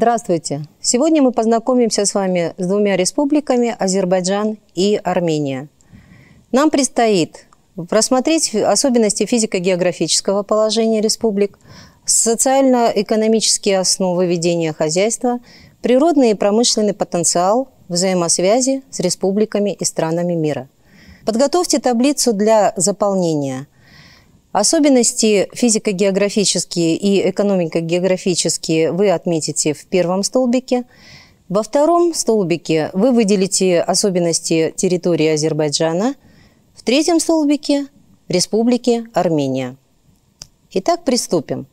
Здравствуйте! Сегодня мы познакомимся с вами с двумя республиками – Азербайджан и Армения. Нам предстоит рассмотреть особенности физико-географического положения республик, социально-экономические основы ведения хозяйства, природный и промышленный потенциал взаимосвязи с республиками и странами мира. Подготовьте таблицу для заполнения – Особенности физико-географические и экономико-географические вы отметите в первом столбике. Во втором столбике вы выделите особенности территории Азербайджана. В третьем столбике – Республики Армения. Итак, приступим.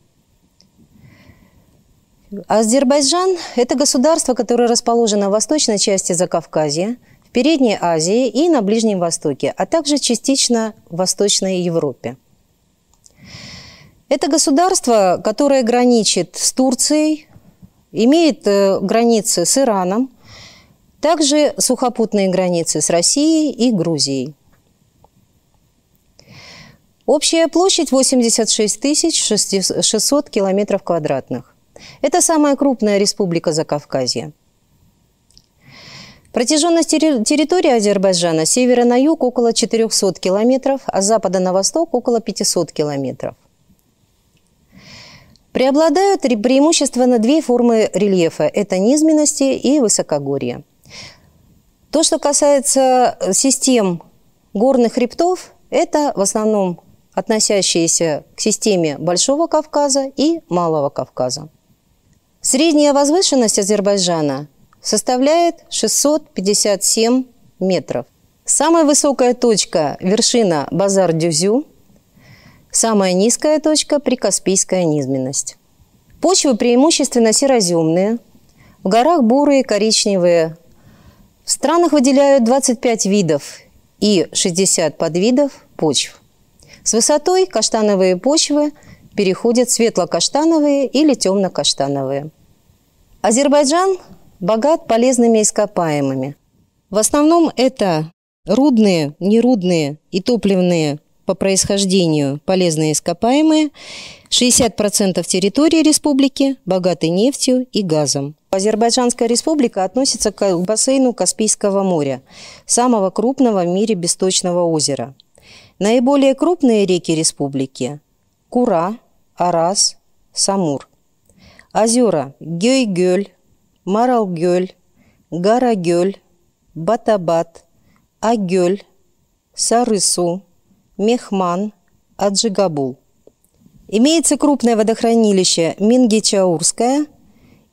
Азербайджан – это государство, которое расположено в восточной части Закавказья, в Передней Азии и на Ближнем Востоке, а также частично в Восточной Европе. Это государство, которое граничит с Турцией, имеет э, границы с Ираном, также сухопутные границы с Россией и Грузией. Общая площадь 86 600 километров квадратных. Это самая крупная республика Закавказья. Протяженность территории Азербайджана с севера на юг около 400 километров, а с запада на восток около 500 километров. Преобладают преимущественно две формы рельефа – это низменности и высокогорье. То, что касается э, систем горных хребтов, это в основном относящиеся к системе Большого Кавказа и Малого Кавказа. Средняя возвышенность Азербайджана составляет 657 метров. Самая высокая точка – вершина Базар-Дюзю – Самая низкая точка – прикаспийская низменность. Почвы преимущественно сероземные, в горах бурые, коричневые. В странах выделяют 25 видов и 60 подвидов почв. С высотой каштановые почвы переходят светло-каштановые или темно-каштановые. Азербайджан богат полезными ископаемыми. В основном это рудные, нерудные и топливные по происхождению полезные ископаемые, 60% территории республики богаты нефтью и газом. Азербайджанская республика относится к бассейну Каспийского моря, самого крупного в мире бесточного озера. Наиболее крупные реки республики – Кура, Арас, Самур. Озера Гёйгёль, Маралгёль, Гарагёль, Батабат, Агёль, Сарысу – Мехман, Аджигабул. Имеется крупное водохранилище Мингичаурское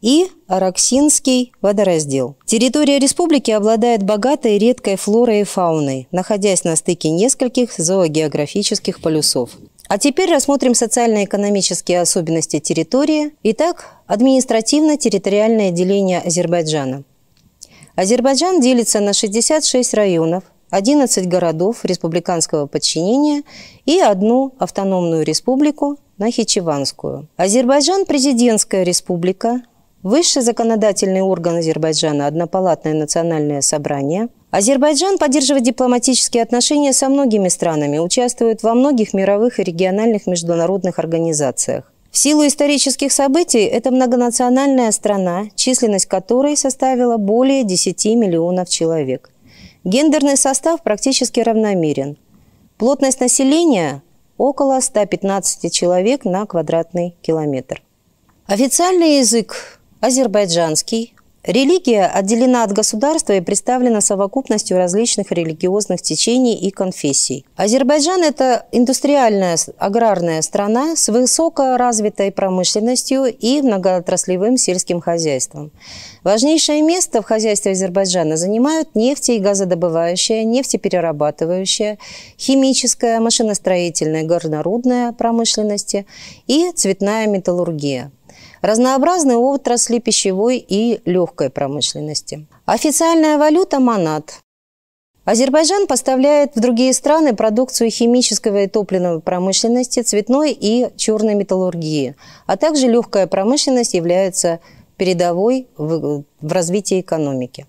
и Араксинский водораздел. Территория республики обладает богатой редкой флорой и фауной, находясь на стыке нескольких зоогеографических полюсов. А теперь рассмотрим социально-экономические особенности территории. Итак, административно-территориальное деление Азербайджана. Азербайджан делится на 66 районов, 11 городов республиканского подчинения и одну автономную республику Нахичеванскую. Азербайджан – президентская республика, высший законодательный орган Азербайджана – Однопалатное национальное собрание – Азербайджан поддерживает дипломатические отношения со многими странами, участвует во многих мировых и региональных международных организациях. В силу исторических событий это многонациональная страна, численность которой составила более 10 миллионов человек. Гендерный состав практически равномерен. Плотность населения – около 115 человек на квадратный километр. Официальный язык – азербайджанский, Религия отделена от государства и представлена совокупностью различных религиозных течений и конфессий. Азербайджан – это индустриальная аграрная страна с высокоразвитой промышленностью и многоотраслевым сельским хозяйством. Важнейшее место в хозяйстве Азербайджана занимают нефти и газодобывающая, нефтеперерабатывающая, химическая, машиностроительная, горнорудная промышленности и цветная металлургия – разнообразные отрасли пищевой и легкой промышленности. Официальная валюта – манат. Азербайджан поставляет в другие страны продукцию химического и топливной промышленности, цветной и черной металлургии, а также легкая промышленность является передовой в, в развитии экономики.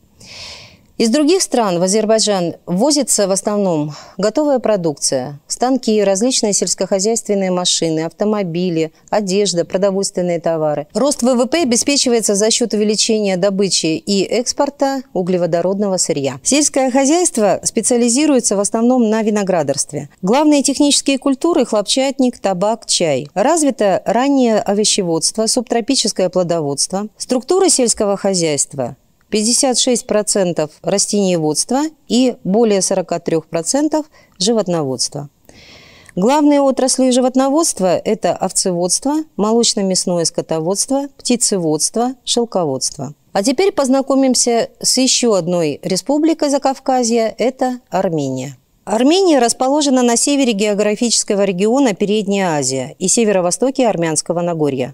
Из других стран в Азербайджан возится в основном готовая продукция, станки, различные сельскохозяйственные машины, автомобили, одежда, продовольственные товары. Рост ВВП обеспечивается за счет увеличения добычи и экспорта углеводородного сырья. Сельское хозяйство специализируется в основном на виноградарстве. Главные технические культуры – хлопчатник, табак, чай. Развито раннее овощеводство, субтропическое плодоводство. Структура сельского хозяйства 56% растениеводства и более 43% животноводства. Главные отрасли животноводства – это овцеводство, молочно-мясное скотоводство, птицеводство, шелководство. А теперь познакомимся с еще одной республикой Закавказья – это Армения. Армения расположена на севере географического региона Передняя Азия и северо-востоке Армянского Нагорья.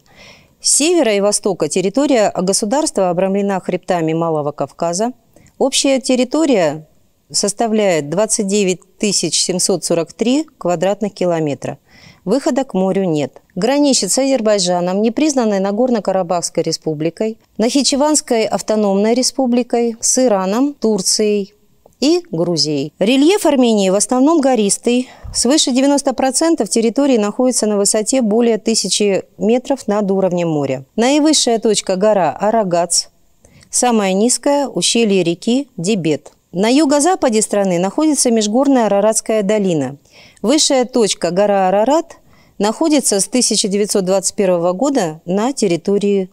С севера и востока территория государства обрамлена хребтами Малого Кавказа. Общая территория составляет 29 743 квадратных километра. Выхода к морю нет. Граничит с Азербайджаном, непризнанной Нагорно-Карабахской республикой, Нахичеванской автономной республикой, с Ираном, Турцией, и Грузией. Рельеф Армении в основном гористый. Свыше 90% территории находится на высоте более 1000 метров над уровнем моря. Наивысшая точка – гора Арагац. Самая низкая – ущелье реки Дебет. На юго-западе страны находится межгорная Араратская долина. Высшая точка – гора Арарат – находится с 1921 года на территории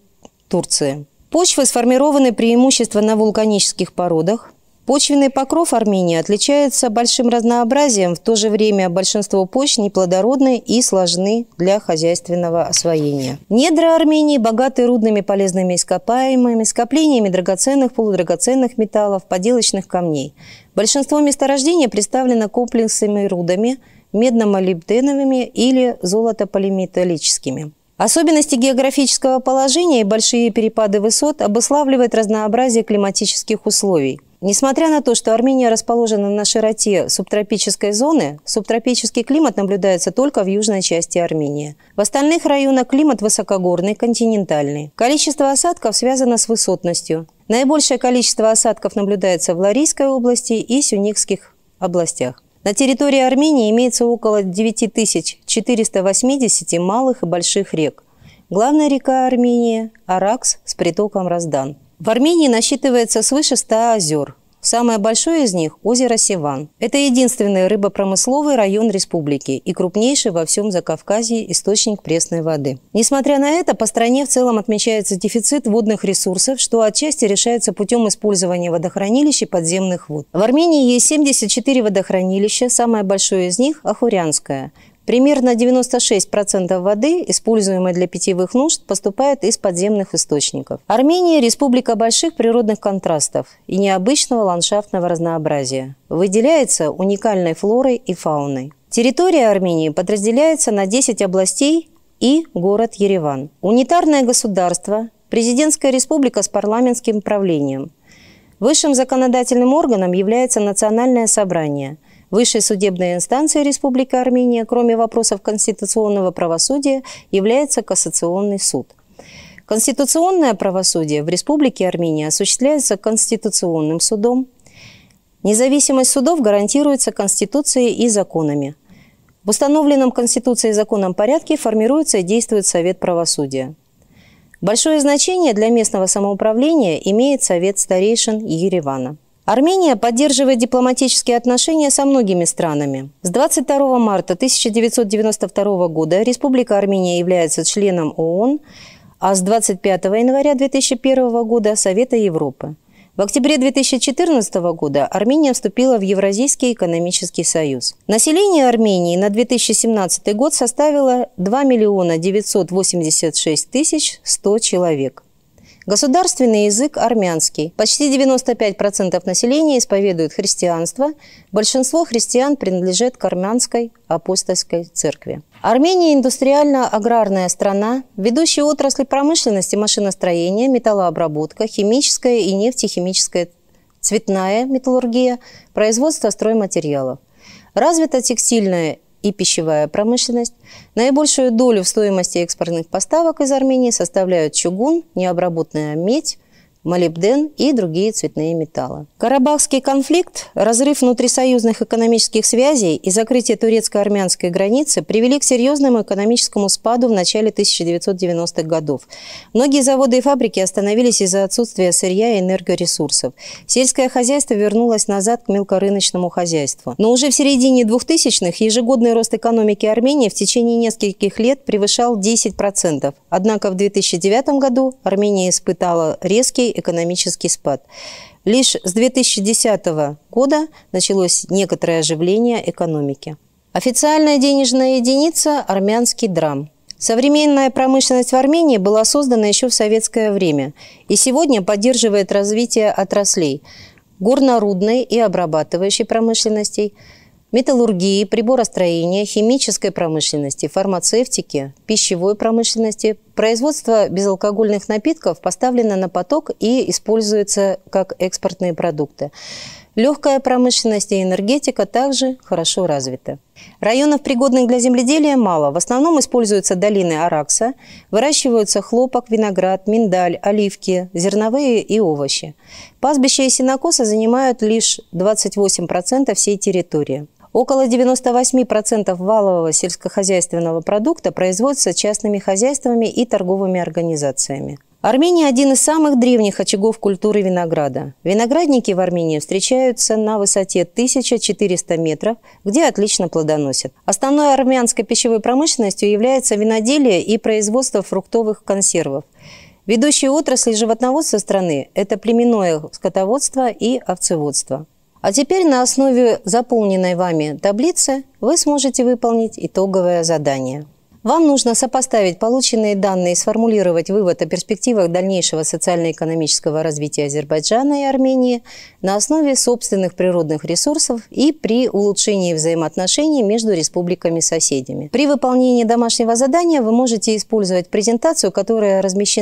Турции. Почвы сформированы преимущественно на вулканических породах, Почвенный покров Армении отличается большим разнообразием, в то же время большинство почв неплодородны и сложны для хозяйственного освоения. Недра Армении богаты рудными полезными ископаемыми, скоплениями драгоценных, полудрагоценных металлов, поделочных камней. Большинство месторождений представлено комплексами рудами, медно-молибденовыми или золотополиметаллическими. Особенности географического положения и большие перепады высот обуславливают разнообразие климатических условий – Несмотря на то, что Армения расположена на широте субтропической зоны, субтропический климат наблюдается только в южной части Армении. В остальных районах климат высокогорный, континентальный. Количество осадков связано с высотностью. Наибольшее количество осадков наблюдается в Ларийской области и Сюникских областях. На территории Армении имеется около 9480 малых и больших рек. Главная река Армении – Аракс с притоком Раздан – в Армении насчитывается свыше 100 озер. Самое большое из них – озеро Севан. Это единственный рыбопромысловый район республики и крупнейший во всем Закавказье источник пресной воды. Несмотря на это, по стране в целом отмечается дефицит водных ресурсов, что отчасти решается путем использования водохранилищ и подземных вод. В Армении есть 74 водохранилища, самое большое из них – Ахурянское. Примерно 96% воды, используемой для питьевых нужд, поступает из подземных источников. Армения – республика больших природных контрастов и необычного ландшафтного разнообразия. Выделяется уникальной флорой и фауной. Территория Армении подразделяется на 10 областей и город Ереван. Унитарное государство, президентская республика с парламентским правлением. Высшим законодательным органом является Национальное собрание, Высшая судебная инстанция Республики Армения, кроме вопросов конституционного правосудия, является Кассационный суд. Конституционное правосудие в Республике Армения осуществляется Конституционным судом. Независимость судов гарантируется Конституцией и законами. В установленном Конституцией и законом порядке формируется и действует Совет правосудия. Большое значение для местного самоуправления имеет Совет старейшин Еревана – Армения поддерживает дипломатические отношения со многими странами. С 22 марта 1992 года Республика Армения является членом ООН, а с 25 января 2001 года – Совета Европы. В октябре 2014 года Армения вступила в Евразийский экономический союз. Население Армении на 2017 год составило 2 миллиона 986 тысяч 100 человек. Государственный язык – армянский. Почти 95% населения исповедует христианство. Большинство христиан принадлежит к армянской апостольской церкви. Армения – индустриально-аграрная страна. Ведущие отрасли промышленности – машиностроение, металлообработка, химическая и нефтехимическая цветная металлургия, производство стройматериалов. Развита текстильная и пищевая промышленность. Наибольшую долю в стоимости экспортных поставок из Армении составляют чугун, необработанная медь, молибден и другие цветные металлы. Карабахский конфликт, разрыв внутрисоюзных экономических связей и закрытие турецко-армянской границы привели к серьезному экономическому спаду в начале 1990-х годов. Многие заводы и фабрики остановились из-за отсутствия сырья и энергоресурсов. Сельское хозяйство вернулось назад к мелкорыночному хозяйству. Но уже в середине 2000-х ежегодный рост экономики Армении в течение нескольких лет превышал 10%. Однако в 2009 году Армения испытала резкий экономический спад. Лишь с 2010 года началось некоторое оживление экономики. Официальная денежная единица – армянский драм – Современная промышленность в Армении была создана еще в советское время и сегодня поддерживает развитие отраслей – горнорудной и обрабатывающей промышленностей – металлургии, приборостроения, химической промышленности, фармацевтики, пищевой промышленности. Производство безалкогольных напитков поставлено на поток и используется как экспортные продукты. Легкая промышленность и энергетика также хорошо развиты. Районов, пригодных для земледелия, мало. В основном используются долины Аракса, выращиваются хлопок, виноград, миндаль, оливки, зерновые и овощи. Пастбища и сенокосы занимают лишь 28% всей территории. Около 98% валового сельскохозяйственного продукта производится частными хозяйствами и торговыми организациями. Армения – один из самых древних очагов культуры винограда. Виноградники в Армении встречаются на высоте 1400 метров, где отлично плодоносят. Основной армянской пищевой промышленностью является виноделие и производство фруктовых консервов. Ведущие отрасли животноводства страны – это племенное скотоводство и овцеводство. А теперь на основе заполненной вами таблицы вы сможете выполнить итоговое задание. Вам нужно сопоставить полученные данные и сформулировать вывод о перспективах дальнейшего социально-экономического развития Азербайджана и Армении на основе собственных природных ресурсов и при улучшении взаимоотношений между республиками-соседями. При выполнении домашнего задания вы можете использовать презентацию, которая размещена